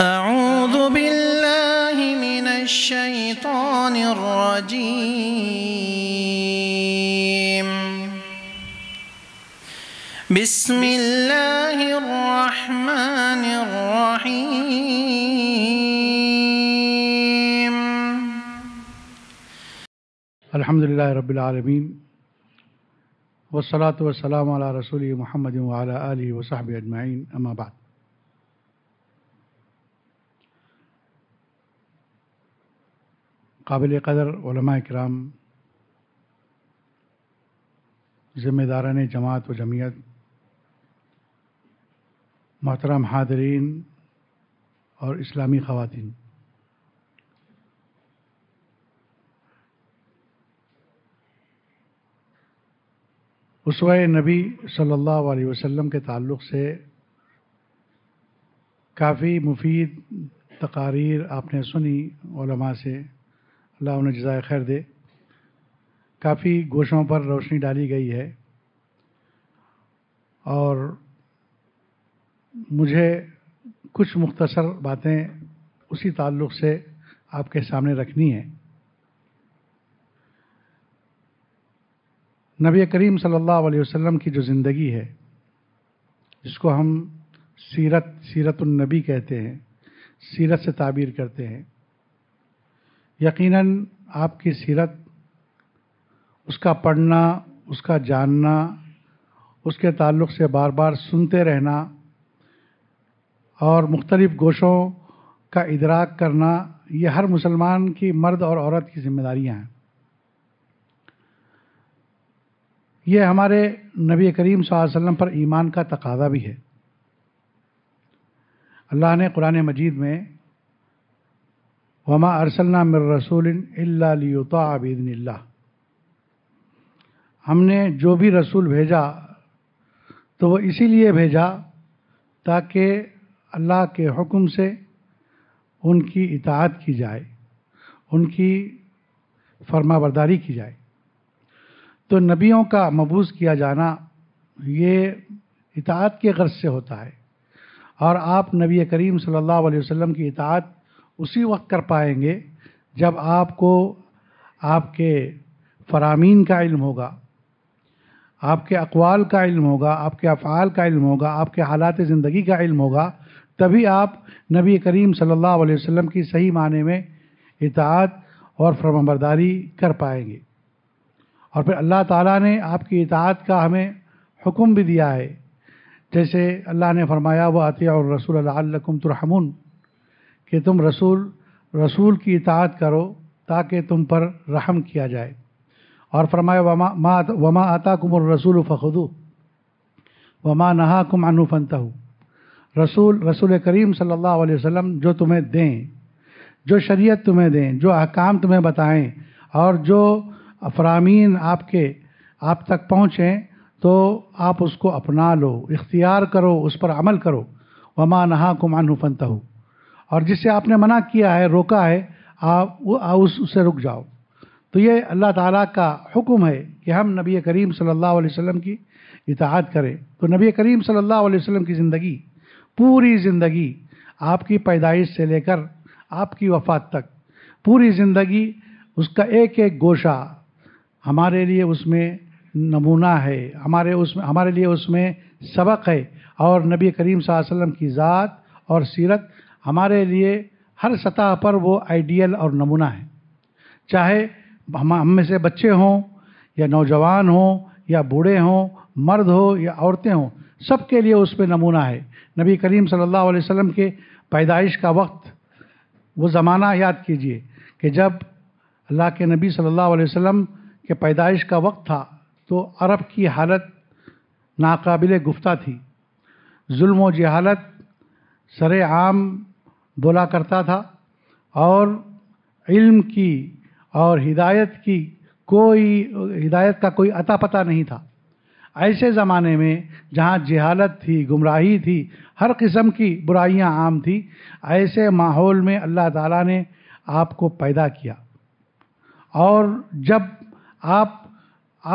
أعوذ بالله من الشيطان الرجيم بسم الله الرحمن الرحيم الحمد لله رب العالمين والصلاة والسلام على رسوله محمد وعلى آله وصحبه أجمعين أما بعد काबिल कदर कराम ज़िम्मेदारान जमात व जमीयत मोहतरम हादरीन और इस्लामी ख़वान उसवा नबी सल्लल्लाहु अलैहि वसल्लम के ताल्लुक़ से काफ़ी मुफीद तकारीर आपने सुनी से अल्लाह उन्हें जजाय खैर दे काफ़ी गोशों पर रोशनी डाली गई है और मुझे कुछ मुख्तसर बातें उसी ताल्लुक़ से आपके सामने रखनी है नबी करीम सल्लल्लाहु अलैहि वसल्लम की जो ज़िंदगी है जिसको हम सीरत सीरतुलनबी कहते हैं सीरत से ताबीर करते हैं यकीनन आपकी सीरत उसका पढ़ना उसका जानना उसके ताल्लुक़ से बार बार सुनते रहना और मुख्तलिफ़ गोशों का इदराक करना ये हर मुसलमान की मर्द और औरत की जिम्मेदारियां हैं ये हमारे नबी करीम वसल्लम पर ईमान का तकादा भी है अल्लाह ने कुरान मजीद में वमा अरसलना मिर रसूल अल्लाता हमने जो भी रसूल भेजा तो वो इसीलिए भेजा ताकि अल्लाह के हुक्म से उनकी इताहत की जाए उनकी फर्माबरदारी की जाए तो नबियों का मबूस किया जाना ये इताहत के गर्ज से होता है और आप नबी करीम सल्लल्लाहु अलैहि वसल्लम की इताहत उसी वक्त कर पाएंगे जब आपको आपके फरामीन का इल्म होगा आपके अकवाल का इल्म होगा आपके अफ़ाल का इल्म होगा आपके हालात ज़िंदगी का इल्म होगा तभी आप नबी करीम सल्लल्लाहु अलैहि वसल्लम की सही माने में इतात और फरमबरदारी कर पाएंगे और फिर अल्लाह ताला ने आपकी इतात का हमें हुक्म भी दिया है जैसे अल्लाह ने फरमाया वह आतिया और रसूल तुरहमुन कि तुम रसूल रसूल की इतात करो ताकि तुम पर रहम किया जाए और फरमाए वमा वमा आता कुमर रसूल फ़खुदू वमा नहा कुम हूँ रसूल रसूल करीम सल्लल्लाहु अलैहि वसल्लम जो तुम्हें दें जो शरीयत तुम्हें दें जो अहकाम तुम्हें बताएं और जो फरामीन आपके आप तक पहुँचें तो आप उसको अपना लो इख्तियार करो उस पर अमल करो वमा नहा कुमान अनूफनता और जिसे आपने मना किया है रोका है आप उस उससे रुक जाओ तो ये अल्लाह ताला का हुक्म है कि हम नबी करीम सल्लल्लाहु अलैहि वसल्लम की इताहत करें तो नबी करीम सल्लल्लाहु अलैहि वसल्लम की ज़िंदगी पूरी ज़िंदगी आपकी पैदाइश से लेकर आपकी वफात तक पूरी ज़िंदगी उसका एक एक गोशा हमारे लिए उसमें नमूना है हमारे उसमें हमारे लिए उसमें सबक है और नबी करीम वसल्लम की ज़ात और सीरत हमारे लिए हर सतह पर वो आइडियल और नमूना है चाहे हम हम में से बच्चे हों या नौजवान हों या बूढ़े हों मर्द हो या औरतें हों सबके लिए उस पर नमूना है नबी करीम सल्ला वसम के पैदाइश का वक्त वो ज़माना याद कीजिए कि जब अल्लाह के नबी सल्लल्लाहु अलैहि वसल्लम के पैदाइश का वक्त था तो अरब की हालत नाकबिल गुफ्ता थी जुल्म व जहालत सर आम बोला करता था और इल्म की और हिदायत की कोई हिदायत का कोई अता पता नहीं था ऐसे ज़माने में जहाँ जहालत थी गुमराही थी हर किस्म की बुराइयाँ आम थी ऐसे माहौल में अल्लाह ताला ने आपको पैदा किया और जब आप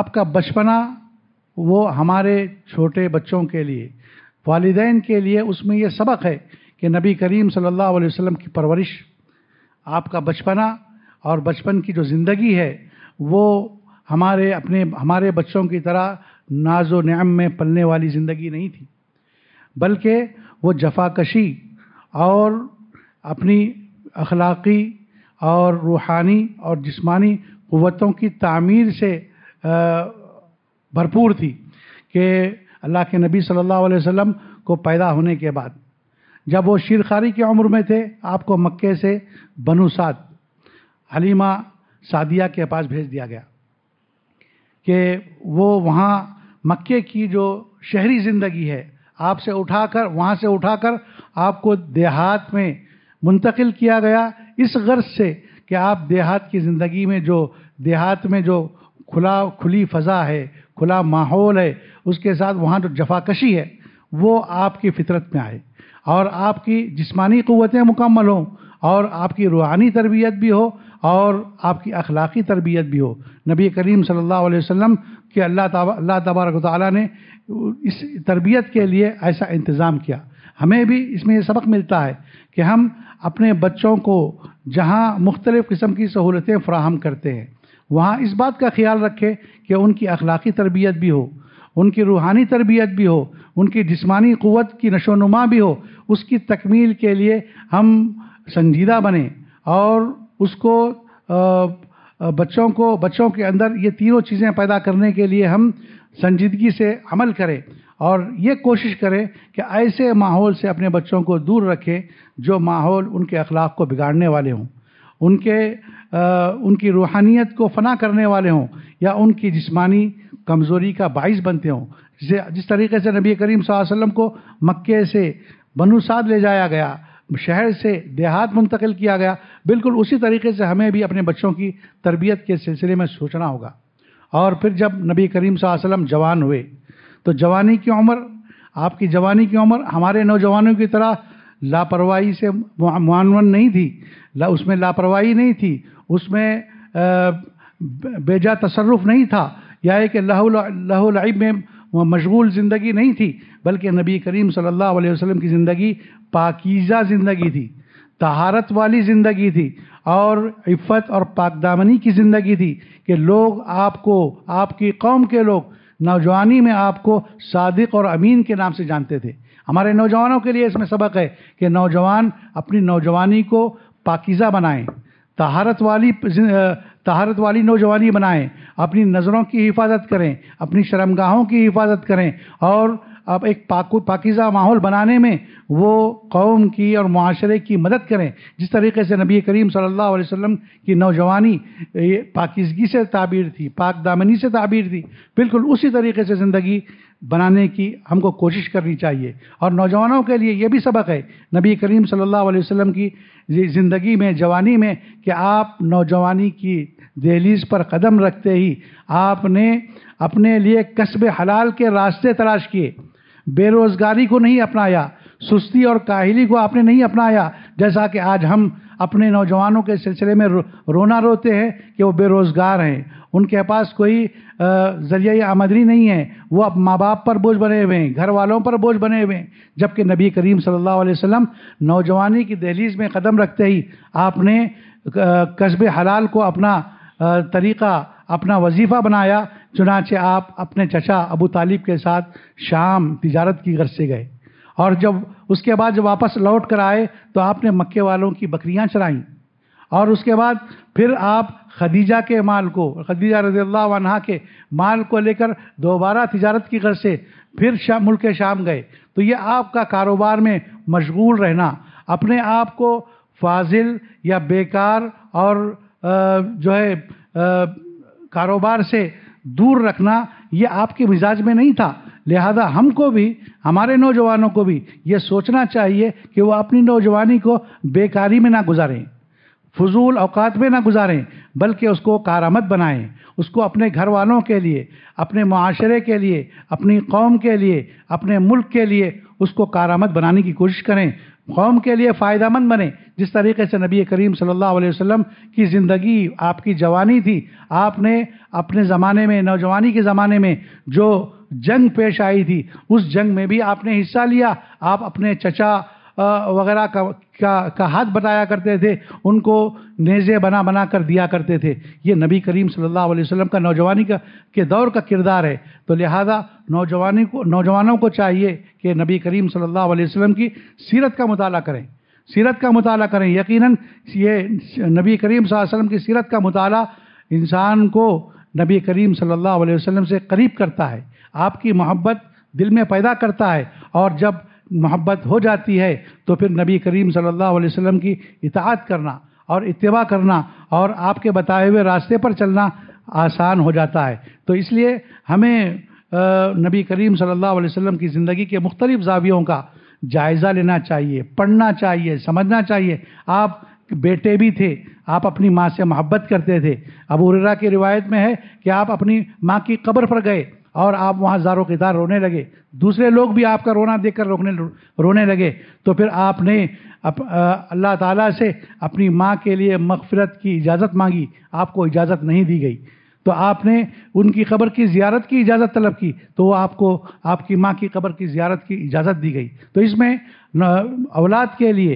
आपका बचपना वो हमारे छोटे बच्चों के लिए वालदेन के लिए उसमें ये सबक है कि नबी करीम सल्लल्लाहु अलैहि वसल्लम की परवरिश आपका बचपना और बचपन की जो ज़िंदगी है वो हमारे अपने हमारे बच्चों की तरह नाजो नाम में पलने वाली ज़िंदगी नहीं थी बल्कि वो जफाकशी और अपनी अखलाक़ी और रूहानी और जिस्मानी क़वतों की तामीर से भरपूर थी कि अल्लाह के नबी सल्लल्लाहु अलैहि वसल्लम को पैदा होने के बाद जब वो शीरखारी की उम्र में थे आपको मक्के से बनु साद हलीमा सादिया के पास भेज दिया गया कि वो वहाँ मक्के की जो शहरी ज़िंदगी है आपसे उठाकर वहाँ से उठाकर आपको देहात में मुंतकिल किया गया इस गर्ज से कि आप देहात की ज़िंदगी में जो देहात में जो खुला खुली फ़ज़ा है खुला माहौल है उसके साथ वहाँ जो जफाकशी है वो आपकी फितरत में आए और आपकी जिस्मानी क़वतें मुकम्मल हों और आपकी रूहानी तरबियत भी हो और आपकी अखलाकी तरबियत भी हो नबी करीम सल्लल्लाहु अलैहि वसल्लम के अल्लाह अल्लाह तबारक ताली ने इस तरबियत के लिए ऐसा इंतज़ाम किया हमें भी इसमें यह सबक मिलता है कि हम अपने बच्चों को जहाँ मुख्तलिफ़ किस्म की सहूलतें फ्राहम करते हैं वहाँ इस बात का ख्याल रखें कि उनकी अखलाकी तरबियत भी हो उनकी रूहानी तरबियत भी हो उनकी जिसमानी क़वत की नशोनुमा भी हो उसकी तकमील के लिए हम संजीदा बने और उसको बच्चों को बच्चों के अंदर ये तीनों चीज़ें पैदा करने के लिए हम संजीदगी से अमल करें और ये कोशिश करें कि ऐसे माहौल से अपने बच्चों को दूर रखें जो माहौल उनके अखलाक को बिगाड़ने वाले हों उनके उनकी रूहानियत को फना करने वाले हों या उनकी जिस्मानी कमज़ोरी का बाइस बनते हों जिस तरीके से नबी करीम वसल्लम को मक्के से बनुसाद ले जाया गया शहर से देहात मुंतकिल किया गया बिल्कुल उसी तरीके से हमें भी अपने बच्चों की तरबियत के सिलसिले में सोचना होगा और फिर जब नबी करीम वसल्लम जवान हुए तो जवानी की उम्र आपकी जवानी की उम्र हमारे नौजवानों की तरह लापरवाही से मानवन नहीं थी ला, उसमें लापरवाही नहीं थी उसमें बेजा तसरफ नहीं था या है कि लहुलब में मशगूल ज़िंदगी नहीं थी बल्कि नबी करीम सल्लल्लाहु अलैहि वसल्लम की ज़िंदगी पाकीज़ा ज़िंदगी थी तहारत वाली ज़िंदगी थी और इफ़त और पाकदामनी की ज़िंदगी थी कि लोग आपको आपकी कौम के लोग नौजवानी में आपको सादिक और अमीन के नाम से जानते थे हमारे नौजवानों के लिए इसमें सबक है कि नौजवान अपनी नौजवानी को पाकिज़ा बनाएं तहारत वाली तहारत वाली नौजवानी बनाएं अपनी नज़रों की हिफाजत करें अपनी शर्मगाहों की हिफाजत करें और अब एक पाकु पाकिज़ा माहौल बनाने में वो कौम की और माशरे की मदद करें जिस तरीके से नबी करीम सल्लल्लाहु अलैहि वसल्लम की नौजवानी पाकिजगी से ताबीर थी पाक दामनी से ताबीर थी बिल्कुल उसी तरीके से ज़िंदगी बनाने की हमको कोशिश करनी चाहिए और नौजवानों के लिए यह भी सबक है नबी करीम सल्लल्लाहु अलैहि वसल्लम की ज़िंदगी में जवानी में कि आप नौजवानी की दहलीज पर कदम रखते ही आपने अपने लिए कस्ब हलाल के रास्ते तलाश किए बेरोज़गारी को नहीं अपनाया सुस्ती और काहिली को आपने नहीं अपनाया जैसा कि आज हम अपने नौजवानों के सिलसिले में रो, रोना रोते हैं कि वो बेरोज़गार हैं उनके पास कोई ज़रिया आमदनी नहीं है वो अब माँ बाप पर बोझ बने हुए हैं घर वालों पर बोझ बने हुए हैं जबकि नबी करीम सल्लल्लाहु अलैहि वसल्लम नौजवानी की दहलीज में कदम रखते ही आपने कस्बे हलाल को अपना तरीक़ा अपना वजीफ़ा बनाया चुनाचे आप अपने चचा अबू तालिब के साथ शाम तिजारत की गर्ज से गए और जब उसके बाद जब वापस लौट कर आए तो आपने मक्के वालों की बकरियां चराई और उसके बाद फिर आप खदीजा के माल को खदीजा रजील्ला के माल को लेकर दोबारा तजारत की गर्ज से फिर शा, मुल्क शाम गए तो ये आपका कारोबार में मशगूल रहना अपने आप को फाजिल या बेकार और जो है कारोबार से दूर रखना ये आपके मिजाज में नहीं था लिहाजा हमको भी हमारे नौजवानों को भी ये सोचना चाहिए कि वो अपनी नौजवानी को बेकारी में ना गुजारें फजूल अवकात में ना गुजारें बल्कि उसको कारामद बनाएं उसको अपने घर वालों के लिए अपने माशरे के लिए अपनी कौम के लिए अपने मुल्क के लिए उसको कारामद बनाने की कोशिश करें कौम के लिए फ़ायदा मंद बने जिस तरीके से नबी करीम सल्लल्लाहु अलैहि वसल्लम की ज़िंदगी आपकी जवानी थी आपने अपने ज़माने में नौजवानी के ज़माने में जो जंग पेश आई थी उस जंग में भी आपने हिस्सा लिया आप अपने चचा वगैरह का, का का हाथ बताया करते थे उनको नेज़े बना बना कर दिया करते थे ये नबी करीम सल्लल्लाहु अलैहि वसल्लम का नौजवानी का के दौर का किरदार है तो लिहाजा नौजवानी को नौजवानों को चाहिए कि नबी करीम सल्लल्लाहु अलैहि वसल्लम की सीरत का मताल करें सीरत का मताल करें यकीन ये नबी करीम वसल्लम की सीरत का मताल इंसान को नबी करीम सल्लल्लाहु अलैहि वसल्लम से करीब करता है आपकी मोहब्बत दिल में पैदा करता है और जब मोहब्बत हो जाती है तो फिर नबी करीम सल्लल्लाहु अलैहि वसल्लम की इतात करना और इतवा करना और आपके बताए हुए रास्ते पर चलना आसान हो जाता है तो इसलिए हमें नबी करीम सल्लल्लाहु अलैहि वसल्लम की ज़िंदगी के मुख्तलिफ़ जावियों का जायज़ा लेना चाहिए पढ़ना चाहिए समझना चाहिए आप बेटे भी थे आप अपनी माँ से मोहब्बत करते थे अब उर्रा की रिवायत में है कि आप अपनी माँ की कब्र पर गए और आप वहाँ जारो किदार रोने लगे दूसरे लोग भी आपका रोना देख कर रोकने रोने लगे तो फिर आपने अप, अल्लाह ताला से अपनी माँ के लिए मगफरत की इजाज़त मांगी आपको इजाज़त नहीं दी गई तो आपने उनकी कब्र की ज़ियारत की इजाज़त तलब की तो वो आपको आपकी माँ की कब्र की ज़ियारत की इजाज़त दी गई तो इसमें औलाद के लिए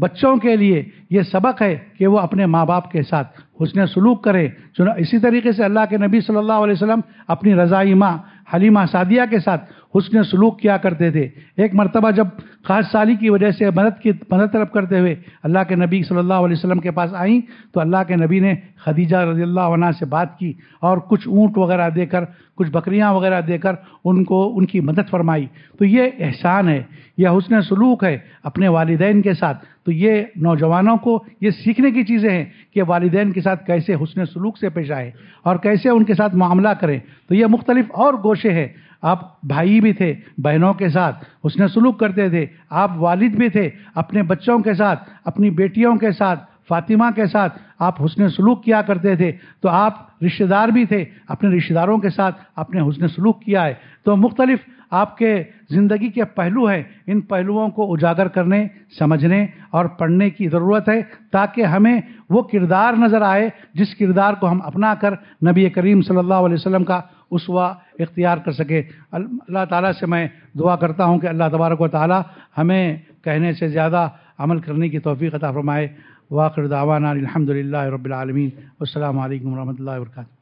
बच्चों के लिए ये सबक है कि वो अपने माँ बाप के साथ हुसन सलूक करें चुना इसी तरीके से अल्लाह के नबी सल्लल्लाहु अलैहि वसल्लम अपनी रज़ाई माँ हलीमा सादिया के साथ हुसन सलूक किया करते थे एक मरतबा जब खास साली की वजह से मदद की मदद तरफ करते हुए अल्लाह के नबी सल्लल्लाहु अलैहि वसल्लम के पास आई तो अल्लाह के नबी ने खदीजा रजी अल्लाह से बात की और कुछ ऊँट वगैरह देकर कुछ बकरियाँ वगैरह देकर उनको उनकी मदद फरमाई तो ये एहसान है यह हुसन सलूक है अपने वालदेन के साथ तो ये नौजवानों को ये सीखने की चीज़ें हैं कि वालदेन के साथ कैसे हुसन सलूक से पेश आए और कैसे उनके साथ मामला करें तो ये मुख्तलिफ और गोशे हैं आप भाई भी थे बहनों के साथ उसने सलूक करते थे आप वालिद भी थे अपने बच्चों के साथ अपनी बेटियों के साथ फातिमा के साथ आप हुसन सलूक किया करते थे तो आप रिश्तेदार भी थे अपने रिश्तेदारों के साथ आपने हुसन सलूक किया है तो मुख्तलिफ आपके ज़िंदगी के पहलू हैं इन पहलुओं को उजागर करने समझने और पढ़ने की ज़रूरत है ताकि हमें वो किरदार नज़र आए जिस किरदार को हम अपना कर नबी करीम सल्लल्लाहु अलैहि वसल्लम का उसवा इख्तियार कर सके अल्लाह ताला से मैं दुआ करता हूँ कि अल्लाह तबारक व ताली हमें कहने से ज़्यादा अमल करने की तोफ़ी अता फरमाए वाखिर दावाना अलहमदिल्ला रबालमीन अल्लाम वरहमल वर्का